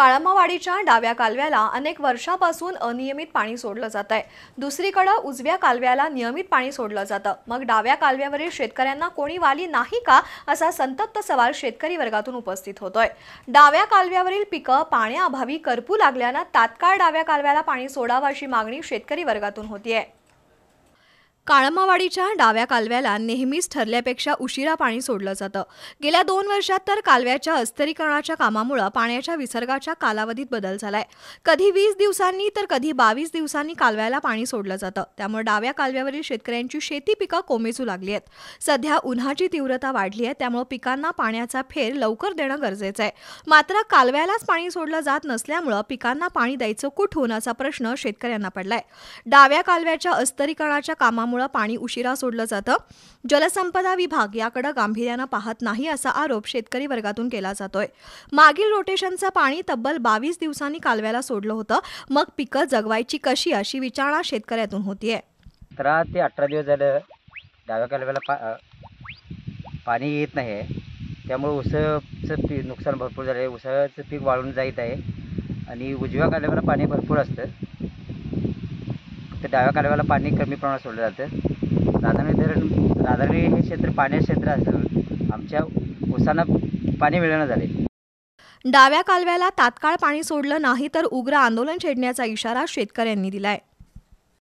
काळमावाडीच्या डाव्या कालव्याला अनेक वर्षापासून अनियमित पाणी सोडलं जात आहे दुसरीकडं उजव्या कालव्याला नियमित पाणी सोडलं जातं मग डाव्या कालव्यावरील शेतकऱ्यांना कोणी वाली नाही का असा संतप्त सवाल शेतकरी वर्गातून उपस्थित होतोय डाव्या कालव्यावरील पिकं पाण्याअभावी करपू लागल्यानं तात्काळ डाव्या कालव्याला पाणी सोडावं अशी मागणी शेतकरी वर्गातून होतीये काळमावाडीच्या डाव्या कालव्याला नेहमीच ठरल्यापेक्षा उशिरा पाणी सोडलं जातं गेल्या दोन वर्षात तर कालव्याच्या अस्तरीकरणाच्या कामामुळे पाण्याच्या विसर्गाच्या कालावधीत बदल झालाय कधी वीस दिवसांनी तर कधी बावीस दिवसांनी कालव्याला पाणी सोडलं जातं त्यामुळे डाव्या कालव्यावरील शेतकऱ्यांची शेती पिकं कोमेजू लागली आहेत सध्या उन्हाची तीव्रता वाढली आहे त्यामुळे पिकांना पाण्याचा फेर लवकर देणं गरजेचं आहे मात्र कालव्यालाच पाणी सोडलं जात नसल्यामुळं पिकांना पाणी द्यायचं कुठून असा प्रश्न शेतकऱ्यांना पडलाय डाव्या कालव्याच्या अस्तरीकरणाच्या कामा पावसामुळे पाणी उशिरा सोडलं जातं जलसंपदा विभाग याकडे गांभीर्यानं पाहत नाही असा आरोप शेतकरी वर्गातून केला जातोय मागील रोटेशनचं पाणी तब्बल बावीस दिवसांनी कालव्याला सोडलं होतं मग पिकं जगवायची कशी अशी विचारणा शेतकऱ्यातून होतीये सतरा ते अठरा दिवस झालं डाव्या कालव्याला पा पाणी येत नाही आहे त्यामुळे ऊसाचं पीक नुकसान भरपूर झालं आहे ऊसाचं पीक वाळून जाईत आहे आणि उजव्या कालव्याला पाणी भरपूर असतं तर डाव्या कालव्याला पाणी कमी प्रमाणात सोडलं जातं राधानगरी धरण राधानगरी हे क्षेत्र पाण्याचे क्षेत्र असल्यामुळे आमच्या ऊसांना पाणी मिळणं झाले डाव्या कालव्याला तात्काळ पाणी सोडलं नाही तर उग्र आंदोलन छेडण्याचा इशारा शेतकऱ्यांनी दिलाय